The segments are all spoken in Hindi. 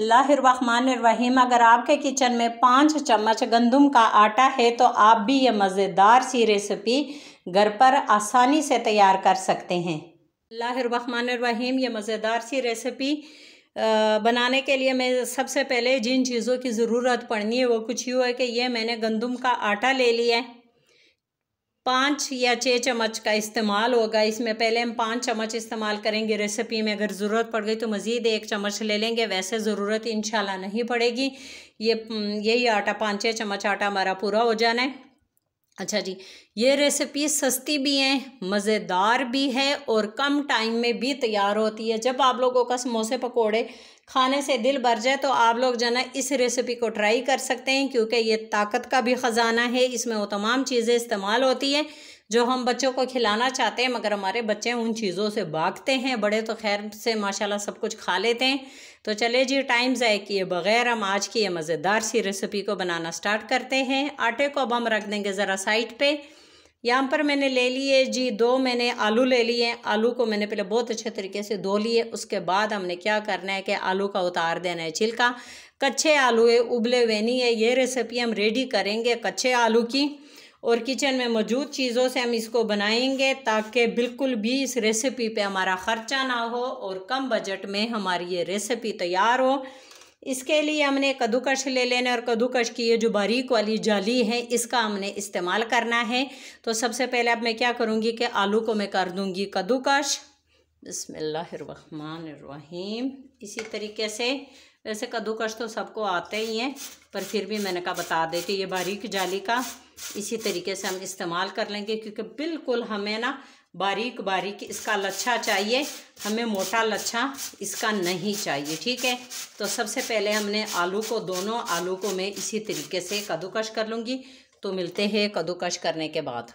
बिस्मिल्लाहिर्रहमानिर्रहीम अगर आपके किचन में पाँच चम्मच गंदम का आटा है तो आप भी ये मज़ेदार सी रेसिपी घर पर आसानी से तैयार कर सकते हैं बिस्मिल्लाहिर्रहमानिर्रहीम ये मज़ेदार सी रेसिपी बनाने के लिए मैं सबसे पहले जिन चीज़ों की ज़रूरत पड़नी है वो कुछ यूँ है कि ये मैंने गंदम का आटा ले लिया है पाँच या छः चम्मच का इस्तेमाल होगा इसमें पहले हम पाँच चम्मच इस्तेमाल करेंगे रेसिपी में अगर ज़रूरत पड़ गई तो मज़ीद एक चम्मच ले लेंगे वैसे ज़रूरत इंशाल्लाह नहीं पड़ेगी ये हम्म, यही आटा पाँच छः चम्मच आटा हमारा पूरा हो जाना है अच्छा जी ये रेसिपी सस्ती भी है मज़ेदार भी है और कम टाइम में भी तैयार होती है जब आप लोगों का समोसे पकोड़े खाने से दिल भर जाए तो आप लोग जो है इस रेसिपी को ट्राई कर सकते हैं क्योंकि ये ताकत का भी ख़जाना है इसमें वो तमाम चीज़ें इस्तेमाल होती है जो हम बच्चों को खिलाना चाहते हैं मगर हमारे बच्चे उन चीज़ों से भागते हैं बड़े तो खैर से माशाल्लाह सब कुछ खा लेते हैं तो चले जी टाइम ज़ाय किए बगैर हम आज की ये मज़ेदार सी रेसिपी को बनाना स्टार्ट करते हैं आटे को अब हम रख देंगे ज़रा साइड पर यहाँ पर मैंने ले लिए जी दो मैंने आलू ले लिए आलू को मैंने पहले बहुत अच्छे तरीके से धो लिए उसके बाद हमने क्या करना है कि आलू का उतार देना है छिलका कच्चे आलू है उबले हुए नहीं है ये रेसिपी हम रेडी करेंगे कच्चे आलू की और किचन में मौजूद चीज़ों से हम इसको बनाएंगे ताकि बिल्कुल भी इस रेसिपी पे हमारा ख़र्चा ना हो और कम बजट में हमारी ये रेसिपी तैयार हो इसके लिए हमने कद्दूकश ले लेने और कद्दूकश की ये जो बारीक वाली जाली है इसका हमने इस्तेमाल करना है तो सबसे पहले अब मैं क्या करूँगी कि आलू को मैं कर दूँगी कद्दूकश बसमीम इसी तरीके से वैसे कद्दूकश तो सबको आते ही हैं पर फिर भी मैंने कहा बता देती ये बारीक जाली का इसी तरीके से हम इस्तेमाल कर लेंगे क्योंकि बिल्कुल हमें ना बारीक बारीक इसका लच्छा चाहिए हमें मोटा लच्छा इसका नहीं चाहिए ठीक है तो सबसे पहले हमने आलू को दोनों आलू को मैं इसी तरीके से कद्दूकश कर लूँगी तो मिलते हैं कद्दूकश करने के बाद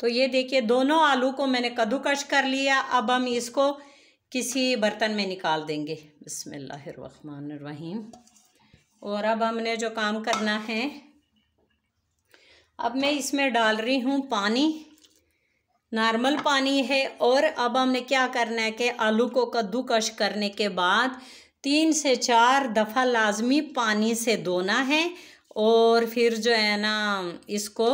तो ये देखिए दोनों आलू को मैंने कद्दूकश कर लिया अब हम इसको किसी बर्तन में निकाल देंगे बसमीम और अब हमने जो काम करना है अब मैं इसमें डाल रही हूँ पानी नॉर्मल पानी है और अब हमने क्या करना है कि आलू को कद्दूकश करने के बाद तीन से चार दफ़ा लाजमी पानी से धोना है और फिर जो है ना इसको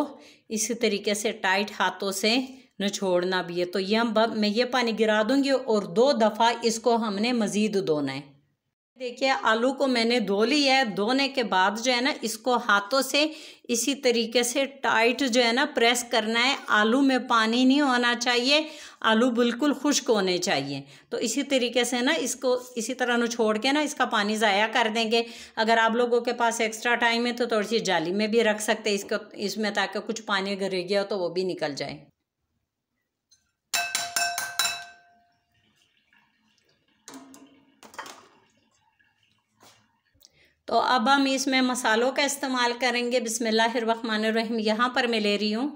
इसी तरीके से टाइट हाथों से निचोड़ना भी है तो ये हम मैं ये पानी गिरा दूँगी और दो दफ़ा इसको हमने मज़ीद धोना है देखिए आलू को मैंने धो लिया है धोने के बाद जो है ना इसको हाथों से इसी तरीके से टाइट जो है ना प्रेस करना है आलू में पानी नहीं होना चाहिए आलू बिल्कुल खुश्क होने चाहिए तो इसी तरीके से ना इसको इसी तरह न छोड़ के ना इसका पानी ज़ाया कर देंगे अगर आप लोगों के पास एक्स्ट्रा टाइम है तो थोड़ी सी जाली में भी रख सकते इसको इसमें ताकि कुछ पानी अगर रह गया हो तो वो भी निकल जाए तो अब हम इसमें मसालों का इस्तेमाल करेंगे बिसमीम यहाँ पर मैं ले रही हूँ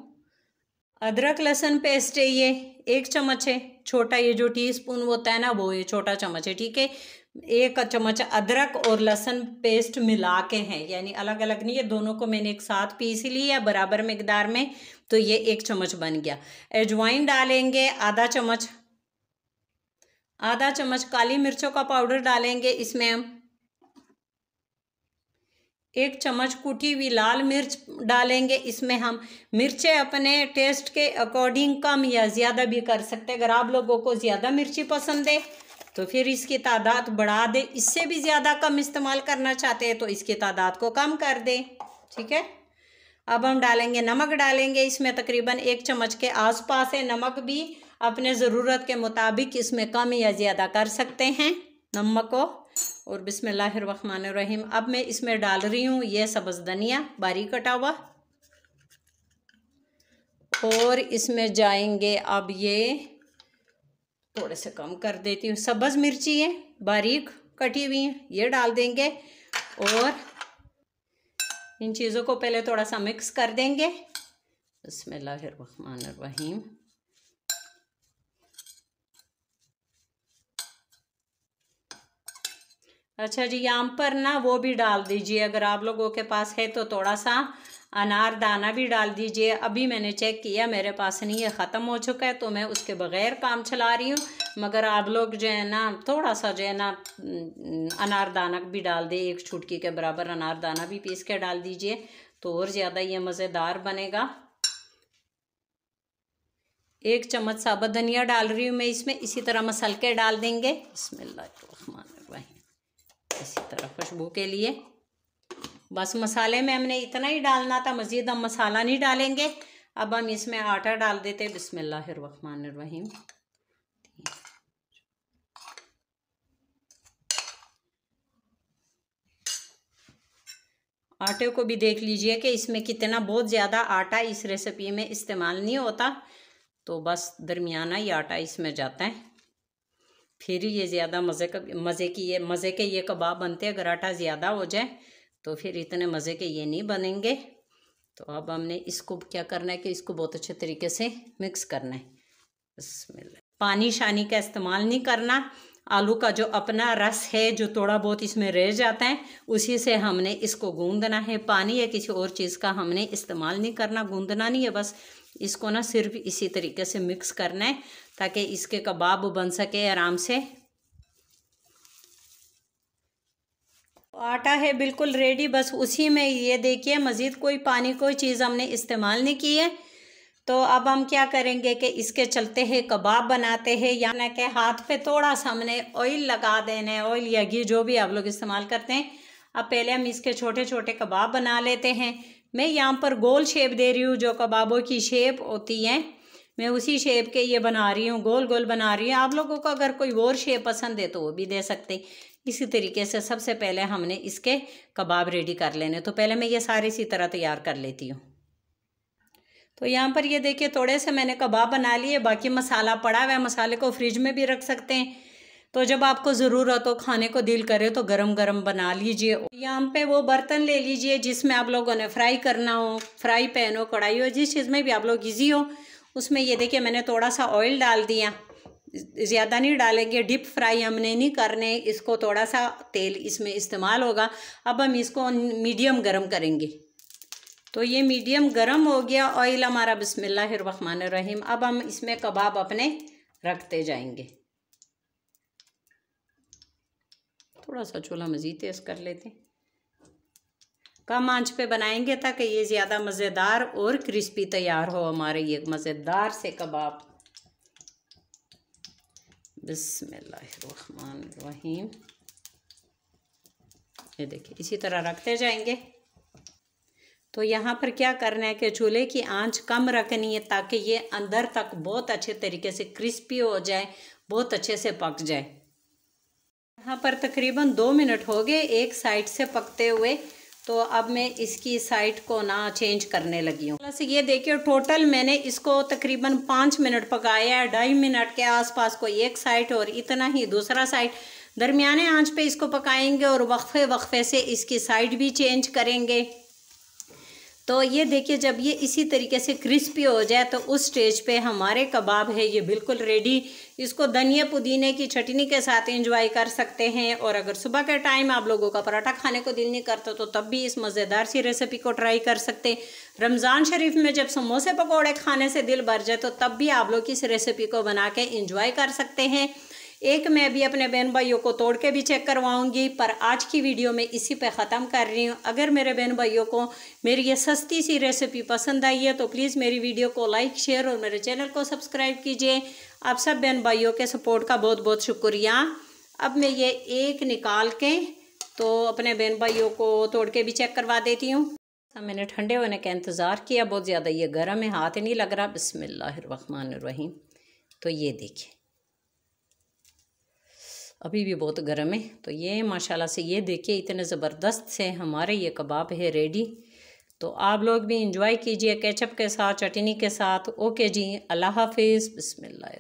अदरक लहसुन पेस्ट है ये एक चम्मच है छोटा ये जो टी स्पून होता है ना वो ये छोटा चम्मच है ठीक है एक चम्मच अदरक और लहसुन पेस्ट मिला के हैं यानी अलग अलग नहीं है दोनों को मैंने एक साथ पीस लिया बराबर मकदार में तो ये एक चम्मच बन गया एजवाइन डालेंगे आधा चम्मच आधा चम्मच काली मिर्चों का पाउडर डालेंगे इसमें हम एक चम्मच कुटी हुई लाल मिर्च डालेंगे इसमें हम मिर्चें अपने टेस्ट के अकॉर्डिंग कम या ज़्यादा भी कर सकते हैं अगर आप लोगों को ज़्यादा मिर्ची पसंद है तो फिर इसकी तादाद बढ़ा दें इससे भी ज़्यादा कम इस्तेमाल करना चाहते हैं तो इसकी तादाद को कम कर दें ठीक है अब हम डालेंगे नमक डालेंगे इसमें तकरीबन एक चम्मच के आसपास है नमक भी अपने ज़रूरत के मुताबिक इसमें कम या ज़्यादा कर सकते हैं नमक को और बिसमीम अब मैं इसमें डाल रही हूँ यह सब्ज़ धनिया बारीक कटा हुआ और इसमें जाएंगे अब ये थोड़े से कम कर देती हूँ सब्ज़ मिर्ची है बारीक कटी हुई हैं ये डाल देंगे और इन चीज़ों को पहले थोड़ा सा मिक्स कर देंगे रहीम अच्छा जी आम पर ना वो भी डाल दीजिए अगर आप लोगों के पास है तो थोड़ा सा अनार दाना भी डाल दीजिए अभी मैंने चेक किया मेरे पास नहीं है ख़त्म हो चुका है तो मैं उसके बग़ैर काम चला रही हूँ मगर आप लोग जो है ना थोड़ा सा जो है ना अनार दाना भी डाल दें एक छुटकी के बराबर अनार दाना भी पीस के डाल दीजिए तो और ज़्यादा ये मज़ेदार बनेगा एक चम्मच साबुत धनिया डाल रही हूँ मैं इसमें इसी तरह मसल के डाल देंगे इसमें इसी तरह खुशबू के लिए बस मसाले में हमने इतना ही डालना था मज़ीद हम मसाला नहीं डालेंगे अब हम इसमें आटा डाल देते बिसमीम आटे को भी देख लीजिए कि इसमें कितना बहुत ज़्यादा आटा इस रेसिपी में इस्तेमाल नहीं होता तो बस दरमियाना ही आटा इसमें जाता है फिर ये ज़्यादा मज़े का मज़े की ये मज़े के ये कबाब बनते हैं अगर आटा ज़्यादा हो जाए तो फिर इतने मज़े के ये नहीं बनेंगे तो अब हमने इसको क्या करना है कि इसको बहुत अच्छे तरीके से मिक्स करना है इसमें पानी शानी का इस्तेमाल नहीं करना आलू का जो अपना रस है जो थोड़ा बहुत इसमें रह जाता है उसी से हमने इसको गूंदना है पानी या किसी और चीज़ का हमने इस्तेमाल नहीं करना गूंदना नहीं है बस इसको ना सिर्फ इसी तरीके से मिक्स करना है ताकि इसके कबाब बन सके आराम से आटा है बिल्कुल रेडी बस उसी में ये देखिए मज़ीद कोई पानी कोई चीज़ हमने इस्तेमाल नहीं की है तो अब हम क्या करेंगे कि इसके चलते हैं कबाब बनाते हैं या ना कि हाथ पे थोड़ा सा हमने ऑयल लगा देना है ऑयल या घी जो भी आप लोग इस्तेमाल करते हैं अब पहले हम इसके छोटे छोटे कबाब बना लेते हैं मैं यहाँ पर गोल शेप दे रही हूँ जो कबाबों की शेप होती है मैं उसी शेप के ये बना रही हूँ गोल गोल बना रही हूँ आप लोगों को अगर कोई और शेप पसंद है तो वो भी दे सकते इसी तरीके से सबसे पहले हमने इसके कबाब रेडी कर लेने तो पहले मैं ये सारे इसी तरह तैयार कर लेती हूँ तो यहाँ पर ये देखिए थोड़े से मैंने कबाब बना लिए बाकी मसाला पड़ा हुआ है मसाले को फ्रिज में भी रख सकते हैं तो जब आपको ज़रूरत हो तो खाने को दिल करे तो गरम गरम बना लीजिए यहाँ पे वो बर्तन ले लीजिए जिसमें आप लोगों ने फ्राई करना हो फ्राई पैन हो कढ़ाई हो जिस चीज़ में भी आप लोग ईजी हो उसमें ये देखिए मैंने थोड़ा सा ऑयल डाल दिया ज़्यादा नहीं डालेंगे डिप फ्राई हमने नहीं करने इसको थोड़ा सा तेल इसमें इस्तेमाल होगा अब हम इसको मीडियम गर्म करेंगे तो ये मीडियम गरम हो गया ऑयल हमारा बसमिल्लर रहीम अब हम इसमें कबाब अपने रखते जाएंगे थोड़ा सा चूल्हा मज़ीद तेज़ कर लेते हैं कम आंच पे बनाएंगे ताकि ये ज़्यादा मज़ेदार और क्रिस्पी तैयार हो हमारे ये मज़ेदार से कबाब बसमीम ये देखिए इसी तरह रखते जाएंगे तो यहाँ पर क्या करना है कि चूल्हे की आंच कम रखनी है ताकि ये अंदर तक बहुत अच्छे तरीके से क्रिस्पी हो जाए बहुत अच्छे से पक जाए यहाँ पर तकरीबन दो मिनट हो गए एक साइड से पकते हुए तो अब मैं इसकी साइड को ना चेंज करने लगी हूँ बस ये देखिए टोटल मैंने इसको तकरीबन पाँच मिनट पकाया है ढाई मिनट के आसपास को एक साइड और इतना ही दूसरा साइड दरमियाने आंच पे इसको पकाएंगे और वक्फे वक्फे से इसकी साइड भी चेंज करेंगे तो ये देखिए जब ये इसी तरीके से क्रिस्पी हो जाए तो उस स्टेज पे हमारे कबाब है ये बिल्कुल रेडी इसको धनिया पुदीने की चटनी के साथ एंजॉय कर सकते हैं और अगर सुबह के टाइम आप लोगों का पराठा खाने को दिल नहीं करता तो तब भी इस मज़ेदार सी रेसिपी को ट्राई कर सकते रमज़ान शरीफ में जब समोसे पकौड़े खाने से दिल भर जाए तो तब भी आप लोग इस रेसिपी को बना के इंजॉय कर सकते हैं एक मैं अभी अपने बहन भाइयों को तोड़ के भी चेक करवाऊँगी पर आज की वीडियो में इसी पर ख़त्म कर रही हूँ अगर मेरे बहन भाइयों को मेरी ये सस्ती सी रेसिपी पसंद आई है तो प्लीज़ मेरी वीडियो को लाइक शेयर और मेरे चैनल को सब्सक्राइब कीजिए आप सब बहन भाइयों के सपोर्ट का बहुत बहुत शुक्रिया अब मैं ये एक निकाल के तो अपने बहन भाइयों को तोड़ के भी चेक करवा देती हूँ मैंने ठंडे होने का इंतज़ार किया बहुत ज़्यादा ये गर्म है हाथ नहीं लग रहा बसमिल्लर रहीम तो ये देखिए अभी भी बहुत गर्म है तो ये माशाल्लाह से ये देखिए इतने ज़बरदस्त से हमारे ये कबाब है रेडी तो आप लोग भी इंजॉय कीजिए केचप के साथ चटनी के साथ ओके जी अल्लाह हाफिज़ बसमिल्ल